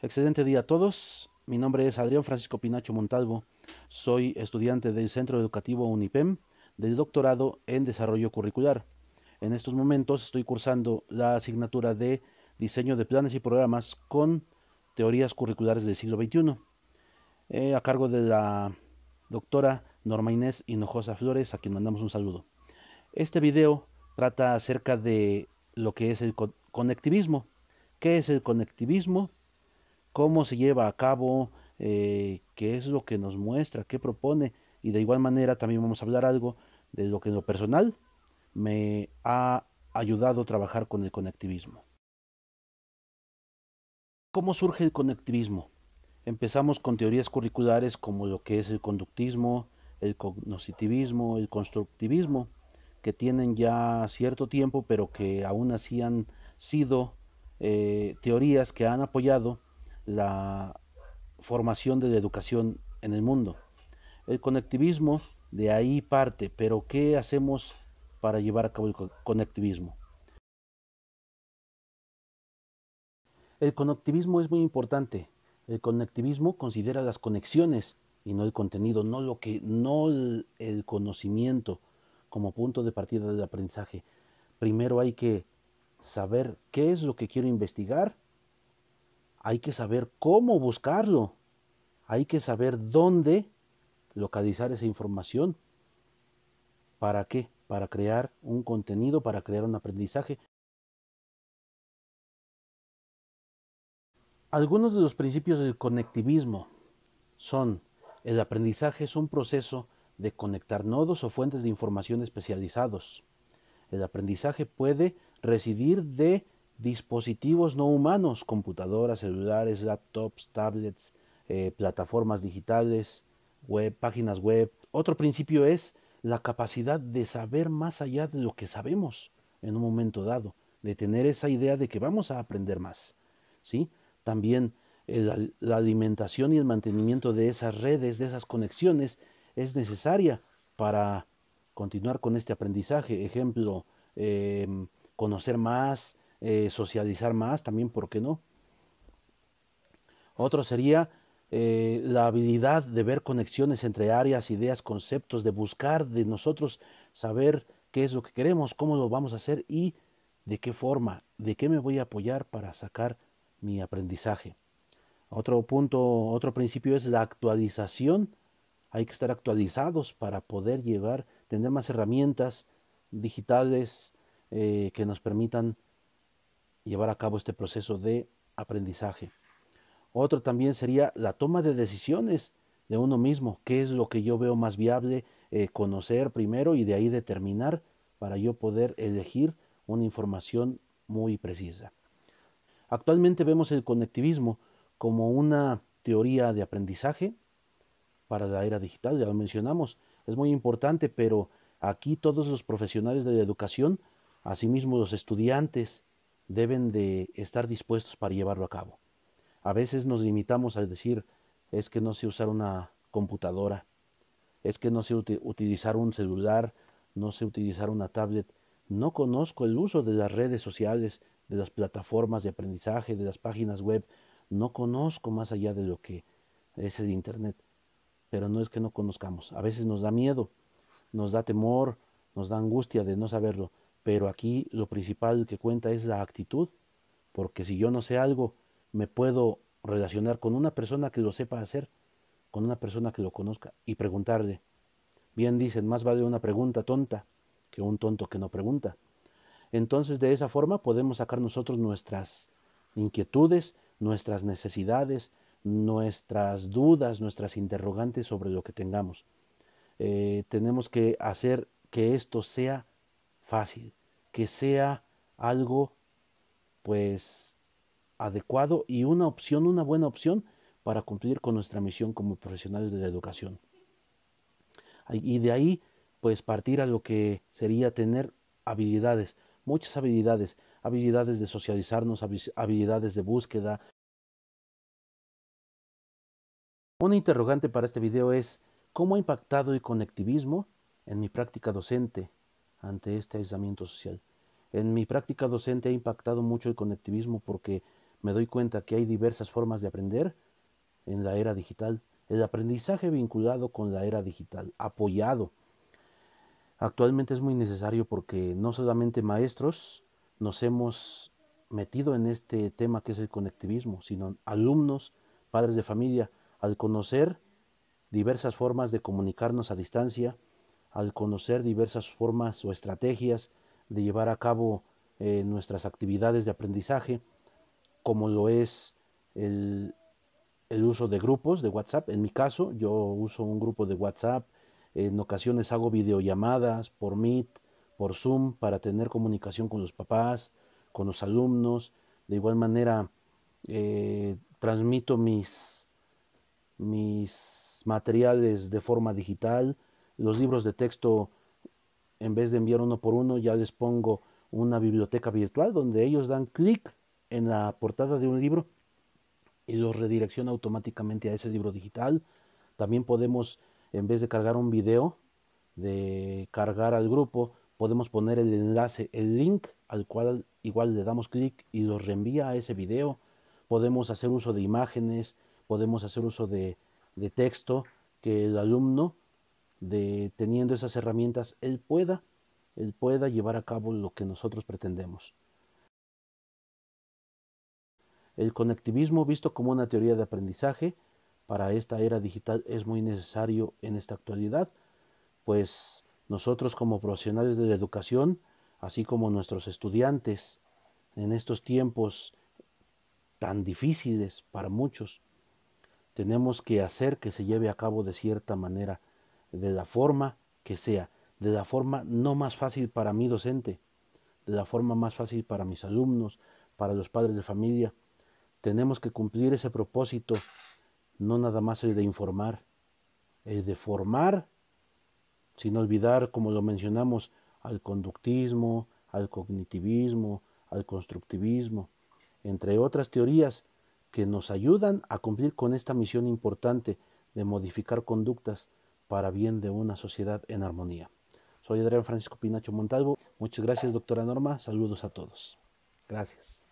Excelente día a todos. Mi nombre es Adrián Francisco Pinacho Montalvo. Soy estudiante del Centro Educativo UNIPEM del doctorado en desarrollo curricular. En estos momentos estoy cursando la asignatura de diseño de planes y programas con teorías curriculares del siglo XXI, eh, a cargo de la doctora Norma Inés Hinojosa Flores, a quien mandamos un saludo. Este video trata acerca de lo que es el conectivismo. ¿Qué es el conectivismo? cómo se lleva a cabo, eh, qué es lo que nos muestra, qué propone. Y de igual manera también vamos a hablar algo de lo que en lo personal me ha ayudado a trabajar con el conectivismo. ¿Cómo surge el conectivismo? Empezamos con teorías curriculares como lo que es el conductismo, el cognositivismo, el constructivismo, que tienen ya cierto tiempo, pero que aún así han sido eh, teorías que han apoyado la formación de la educación en el mundo. El conectivismo de ahí parte, pero ¿qué hacemos para llevar a cabo el conectivismo? El conectivismo es muy importante. El conectivismo considera las conexiones y no el contenido, no lo que no el conocimiento como punto de partida del aprendizaje. Primero hay que saber qué es lo que quiero investigar hay que saber cómo buscarlo, hay que saber dónde localizar esa información. ¿Para qué? Para crear un contenido, para crear un aprendizaje. Algunos de los principios del conectivismo son el aprendizaje es un proceso de conectar nodos o fuentes de información especializados. El aprendizaje puede residir de dispositivos no humanos, computadoras, celulares, laptops, tablets, eh, plataformas digitales, web, páginas web. Otro principio es la capacidad de saber más allá de lo que sabemos en un momento dado, de tener esa idea de que vamos a aprender más. ¿sí? También eh, la, alimentación y el mantenimiento de esas redes, de esas conexiones, es necesaria para continuar con este aprendizaje. Ejemplo, em, conocer más, eh, socializar más, también, ¿por qué no? Otro sería eh, la habilidad de ver conexiones entre áreas, ideas, conceptos, de buscar de nosotros saber qué es lo que queremos, cómo lo vamos a hacer y de qué forma, de qué me voy a apoyar para sacar mi aprendizaje. Otro punto, otro principio es la actualización. Hay que estar actualizados para poder llevar, tener más herramientas digitales eh, que nos permitan llevar a cabo este proceso de aprendizaje. Otro también sería la toma de decisiones de uno mismo, qué es lo que yo veo más viable eh, conocer primero y de ahí determinar para yo poder elegir una información muy precisa. Actualmente vemos el conectivismo como una teoría de aprendizaje para la era digital, ya lo mencionamos, es muy importante, pero aquí todos los profesionales de la educación, asimismo los estudiantes, deben de estar dispuestos para llevarlo a cabo. A veces nos limitamos a decir, es que no sé usar una computadora, es que no sé utilizar un celular, no sé utilizar una tablet, no conozco el uso de las redes sociales, de las plataformas de aprendizaje, de las páginas web, no conozco más allá de lo que es el Internet. Pero no es que no conozcamos, a veces nos da miedo, nos da temor, nos da angustia de no saberlo, pero aquí lo principal que cuenta es la actitud, porque si yo no sé algo, me puedo relacionar con una persona que lo sepa hacer, con una persona que lo conozca y preguntarle. Bien dicen, más vale una pregunta tonta que un tonto que no pregunta. Entonces de esa forma podemos sacar nosotros nuestras inquietudes, nuestras necesidades, nuestras dudas, nuestras interrogantes sobre lo que tengamos. Eh, tenemos que hacer que esto sea fácil que sea algo pues adecuado y una opción, una buena opción para cumplir con nuestra misión como profesionales de la educación. Y de ahí pues partir a lo que sería tener habilidades, muchas habilidades, habilidades de socializarnos, habilidades de búsqueda. Una interrogante para este video es ¿cómo ha impactado el conectivismo en mi práctica docente ante este aislamiento social? En mi práctica docente ha impactado mucho el conectivismo porque me doy cuenta que hay diversas formas de aprender en la era digital. El aprendizaje vinculado con la era digital, apoyado. Actualmente es muy necesario porque no solamente maestros nos hemos metido en este tema que es el conectivismo, sino alumnos, padres de familia, al conocer diversas formas de comunicarnos a distancia, al conocer diversas formas o estrategias de llevar a cabo eh, nuestras actividades de aprendizaje, como lo es el, uso de grupos de WhatsApp. En mi caso, yo uso un grupo de WhatsApp, en ocasiones hago videollamadas por Meet, por Zoom, para tener comunicación con los papás, con los alumnos. De igual manera, eh, transmito mis, mis materiales de forma digital, los libros de texto en vez de enviar uno por uno, ya les pongo una biblioteca virtual donde ellos dan clic en la portada de un libro y los redirecciona automáticamente a ese libro digital. También podemos, en vez de cargar un video, de cargar al grupo, podemos poner el enlace, el link al cual igual le damos clic y los reenvía a ese video. Podemos hacer uso de imágenes, podemos hacer uso de, de texto que el alumno de teniendo esas herramientas, él pueda, él pueda llevar a cabo lo que nosotros pretendemos. El conectivismo visto como una teoría de aprendizaje para esta era digital es muy necesario en esta actualidad, pues nosotros como profesionales de la educación, así como nuestros estudiantes, en estos tiempos tan difíciles para muchos, tenemos que hacer que se lleve a cabo de cierta manera de la forma que sea, de la forma no más fácil para mi docente, de la forma más fácil para mis alumnos, para los padres de familia. Tenemos que cumplir ese propósito, no nada más el de informar, el de formar, sin olvidar, como lo mencionamos, al conductismo, al cognitivismo, al constructivismo, entre otras teorías que nos ayudan a cumplir con esta misión importante de modificar conductas, para bien de una sociedad en armonía. Soy Adrián Francisco Pinacho Montalvo. Muchas gracias, doctora Norma. Saludos a todos. Gracias.